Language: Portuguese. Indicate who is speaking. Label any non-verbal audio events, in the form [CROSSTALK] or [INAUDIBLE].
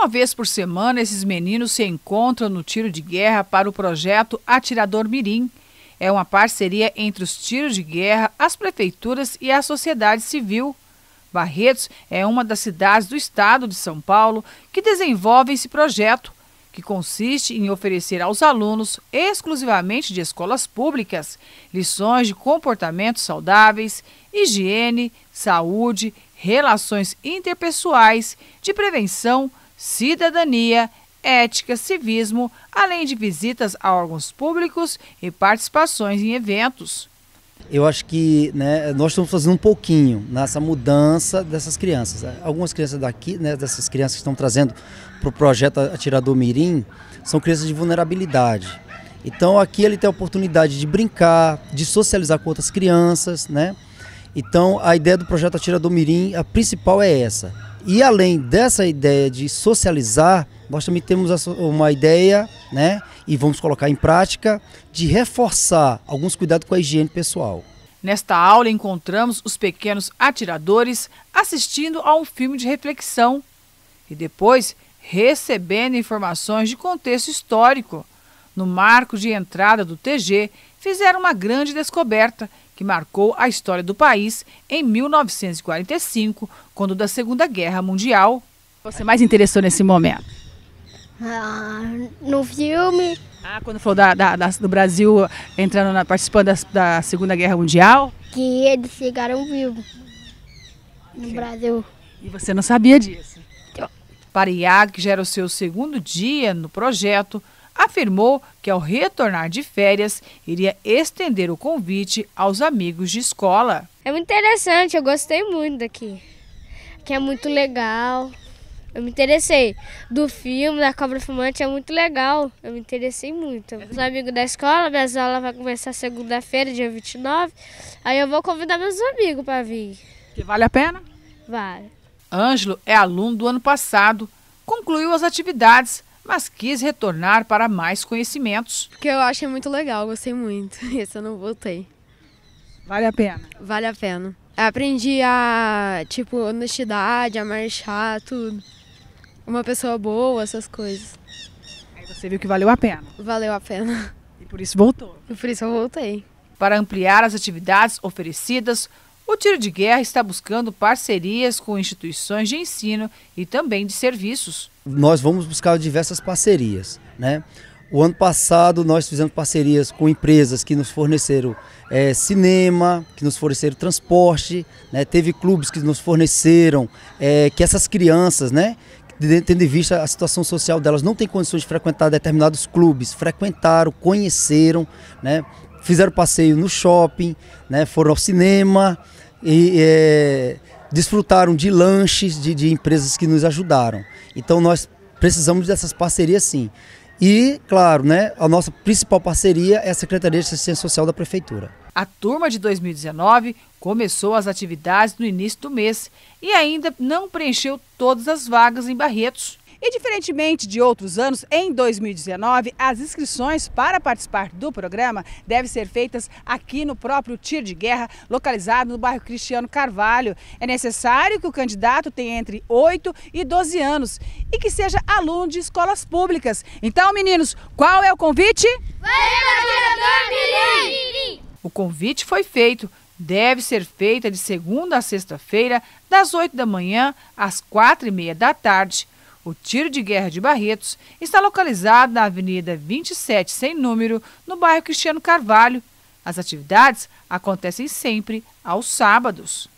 Speaker 1: Uma vez por semana, esses meninos se encontram no tiro de guerra para o projeto Atirador Mirim. É uma parceria entre os tiros de guerra, as prefeituras e a sociedade civil. Barretos é uma das cidades do estado de São Paulo que desenvolve esse projeto, que consiste em oferecer aos alunos, exclusivamente de escolas públicas, lições de comportamentos saudáveis, higiene, saúde, relações interpessoais, de prevenção, cidadania, ética, civismo, além de visitas a órgãos públicos e participações em eventos.
Speaker 2: Eu acho que né, nós estamos fazendo um pouquinho nessa mudança dessas crianças. Algumas crianças daqui, né, dessas crianças que estão trazendo para o projeto Atirador Mirim, são crianças de vulnerabilidade. Então aqui ele tem a oportunidade de brincar, de socializar com outras crianças, né? Então, a ideia do projeto Atira do Mirim, a principal é essa. E além dessa ideia de socializar, nós também temos uma ideia, né, e vamos colocar em prática, de reforçar alguns cuidados com a higiene pessoal.
Speaker 1: Nesta aula encontramos os pequenos atiradores assistindo a um filme de reflexão e depois recebendo informações de contexto histórico. No marco de entrada do TG, fizeram uma grande descoberta que marcou a história do país em 1945, quando da Segunda Guerra Mundial. Você mais interessou nesse momento?
Speaker 2: Ah, no
Speaker 1: filme. Ah, quando falou da, da, da, do Brasil entrando na, participando da, da Segunda Guerra Mundial?
Speaker 2: Que eles chegaram vivos no Brasil.
Speaker 1: E você não sabia disso? Para Iago, que já era o seu segundo dia no projeto, afirmou que, ao retornar de férias, iria estender o convite aos amigos de escola.
Speaker 2: É muito interessante, eu gostei muito daqui. Aqui é muito legal. Eu me interessei.
Speaker 1: Do filme, da Cobra Fumante, é muito legal. Eu me interessei muito. Os amigos da escola, minhas aulas vão começar segunda-feira, dia 29. Aí eu vou convidar meus amigos para vir. Que vale a pena? Vale. Ângelo é aluno do ano passado. Concluiu as atividades mas quis retornar para mais conhecimentos. Porque eu achei muito
Speaker 2: legal, gostei muito. [LAUGHS] Esse eu não voltei. Vale a pena? Vale a pena. aprendi a, tipo, honestidade, a marchar, tudo. Uma pessoa boa, essas coisas.
Speaker 1: Aí você viu que valeu a pena?
Speaker 2: Valeu a pena. [LAUGHS]
Speaker 1: E por isso voltou? E por isso eu voltei. Para ampliar as atividades oferecidas, o tiro de guerra está buscando parcerias com instituições de ensino e também de serviços.
Speaker 2: Nós vamos buscar diversas parcerias, né? O ano passado nós fizemos parcerias com empresas que nos forneceram é, cinema, que nos forneceram transporte, né? teve clubes que nos forneceram é, que essas crianças, né, tendo em vista a situação social delas, não têm condições de frequentar determinados clubes, frequentaram, conheceram, né? fizeram passeio no shopping, né, foram ao cinema e é, desfrutaram de lanches de, de empresas que nos ajudaram. Então nós precisamos dessas parcerias sim. E, claro, né, a nossa principal parceria é a Secretaria de Assistência Social da Prefeitura.
Speaker 1: A turma de 2019 começou as atividades no início do mês e ainda não preencheu todas as vagas em Barretos. E diferentemente de outros anos, em 2019, as inscrições para participar do programa devem ser feitas aqui no próprio Tiro de Guerra, localizado no bairro Cristiano Carvalho. É necessário que o candidato tenha entre 8 e 12 anos e que seja aluno de escolas públicas. Então, meninos, qual é o convite? Vai, o convite foi feito deve ser feita de segunda a sexta-feira, das 8 da manhã às 4 e meia da tarde. O tiro de guerra de Barretos está localizado na Avenida 27 Sem Número, no bairro Cristiano Carvalho. As atividades acontecem sempre aos sábados.